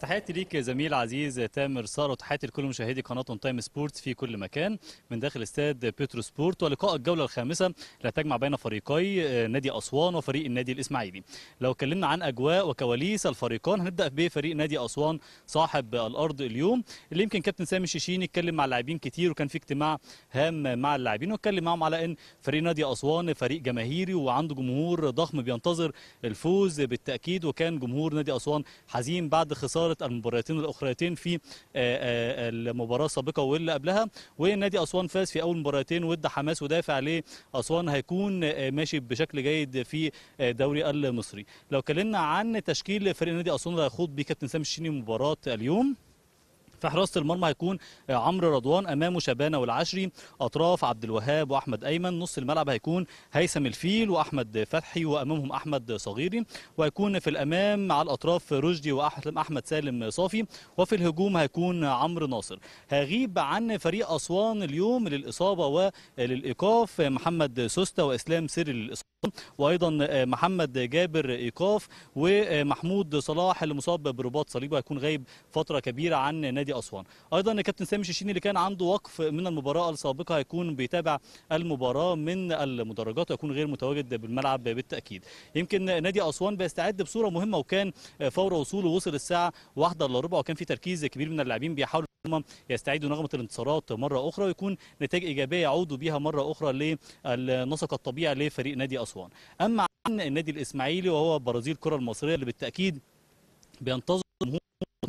تحياتي ليك زميل عزيز تامر ساره وتحياتي لكل مشاهدي قناه اون تايم سبورتس في كل مكان من داخل استاد بيترو سبورت ولقاء الجوله الخامسه اللي هتجمع بين فريقي آه، نادي اسوان وفريق النادي الاسماعيلي لو اتكلمنا عن اجواء وكواليس الفريقان هنبدا بفريق نادي اسوان صاحب الارض اليوم اللي يمكن كابتن سامي الشيشين اتكلم مع اللاعبين كتير وكان في اجتماع هام مع اللاعبين واتكلم معاهم على ان فريق نادي اسوان فريق جماهيري وعنده جمهور ضخم بينتظر الفوز بالتاكيد وكان جمهور نادي اسوان حزين بعد خساره خساره المباراتين الاخريتين في آه، آه، المباراه السابقه واللي قبلها ونادي اسوان فاز في اول مباراتين ود حماس ودافع عليه اسوان هيكون آه، ماشي بشكل جيد في دوري المصري لو اتكلمنا عن تشكيل فريق نادي اسوان اللي هيخوض بيه كابتن سامي الشيني مباراه اليوم في حراسه المرمى هيكون عمرو رضوان امامه شبانه والعشري اطراف عبد الوهاب واحمد ايمن نص الملعب هيكون هيثم الفيل واحمد فتحي وامامهم احمد صغيري وهيكون في الامام على الاطراف رشدي واحمد سالم صافي وفي الهجوم هيكون عمرو ناصر هغيب عن فريق اسوان اليوم للاصابه وللايقاف محمد سوسته واسلام سر للاصابه وايضا آه، محمد جابر ايقاف ومحمود صلاح اللي مصاب برباط صليبه هيكون غايب فتره كبيره عن نادي اسوان ايضا الكابتن سامي شيشيني اللي كان عنده وقف من المباراه السابقه هيكون بيتابع المباراه من المدرجات ويكون غير متواجد بالملعب بالتاكيد يمكن نادي اسوان بيستعد بصوره مهمه وكان فور وصوله وصل الساعه 1 الا ربع وكان في تركيز كبير من اللاعبين بيحاولوا هم يستعيدوا نغمه الانتصارات مره اخرى ويكون نتائج ايجابيه يعودوا بها مره اخرى للنسق الطبيعي لفريق نادي اسوان. اما عن النادي الاسماعيلي وهو برازيل الكره المصريه اللي بالتاكيد بينتظر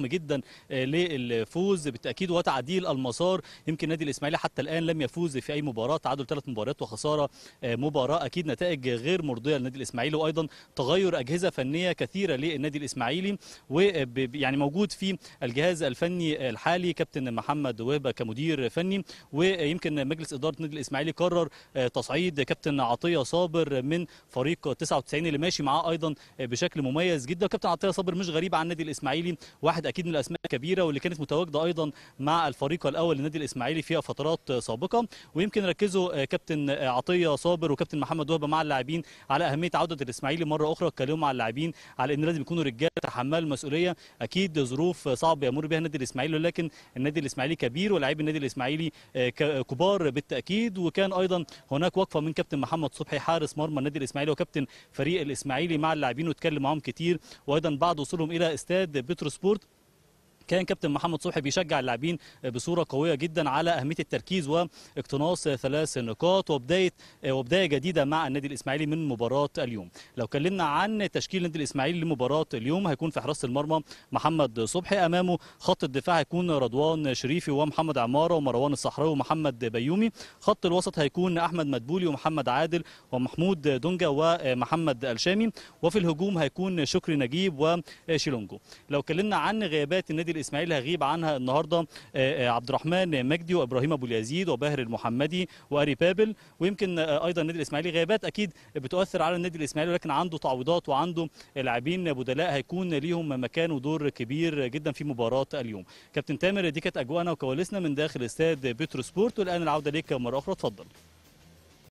ضخم جدا آه، للفوز بالتاكيد وتعديل المسار يمكن نادي الاسماعيلي حتى الان لم يفوز في اي مباراه تعادل ثلاث مباريات وخساره آه، مباراه اكيد نتائج غير مرضيه للنادي الاسماعيلي وايضا تغير اجهزه فنيه كثيره للنادي الاسماعيلي ويعني آه، موجود في الجهاز الفني الحالي كابتن محمد وهبه كمدير فني ويمكن مجلس اداره النادي الاسماعيلي قرر تصعيد كابتن عطيه صابر من فريق 99 اللي ماشي معاه ايضا بشكل مميز جدا كابتن عطيه صابر مش غريب عن النادي الاسماعيلي واحد اكيد من الاسماء الكبيره واللي كانت متواجده ايضا مع الفريق الاول للنادي الاسماعيلي في فترات سابقه ويمكن ركزوا آه، كابتن عطيه صابر وكابتن محمد وهبه مع اللاعبين على اهميه عوده الاسماعيلي مره اخرى اتكلموا مع اللاعبين على ان لازم يكونوا رجاله تحمل المسؤوليه اكيد ظروف صعبه يمر بها النادي الاسماعيلي ولكن النادي الاسماعيلي كبير ولاعيب النادي الاسماعيلي آه، كبار بالتاكيد وكان ايضا هناك وقفه من كابتن محمد صبحي حارس مرمى النادي الاسماعيلي وكابتن فريق الاسماعيلي مع اللاعبين واتكلم معاهم كتير وايضا بعد وصولهم الى استاد بتروسبورت كان كابتن محمد صبحي بيشجع اللاعبين بصوره قويه جدا على اهميه التركيز واقتناص ثلاث نقاط وبدايه وبدايه جديده مع النادي الاسماعيلي من مباراه اليوم لو كلمنا عن تشكيل النادي الاسماعيلي لمباراه اليوم هيكون في حراسه المرمى محمد صبحي امامه خط الدفاع هيكون رضوان شريفي ومحمد عماره ومروان الصحراوي ومحمد بيومي خط الوسط هيكون احمد مدبولي ومحمد عادل ومحمود دونجا ومحمد الشامي وفي الهجوم هيكون شكري نجيب وشيلونجو لو كلمنا عن غيابات النادي النادي الاسماعيلي هغيب عنها النهارده آه، آه، عبد الرحمن مجدي وابراهيم ابو اليزيد وباهر المحمدي واري بابل ويمكن آه، ايضا النادي الاسماعيلي غيابات اكيد بتؤثر على النادي الاسماعيلي ولكن عنده تعويضات وعنده لاعبين بدلاء هيكون ليهم مكان ودور كبير جدا في مباراه اليوم كابتن تامر دي كانت اجواءنا وكواليسنا من داخل استاد بترو سبورت والان العوده ليك مره اخرى اتفضل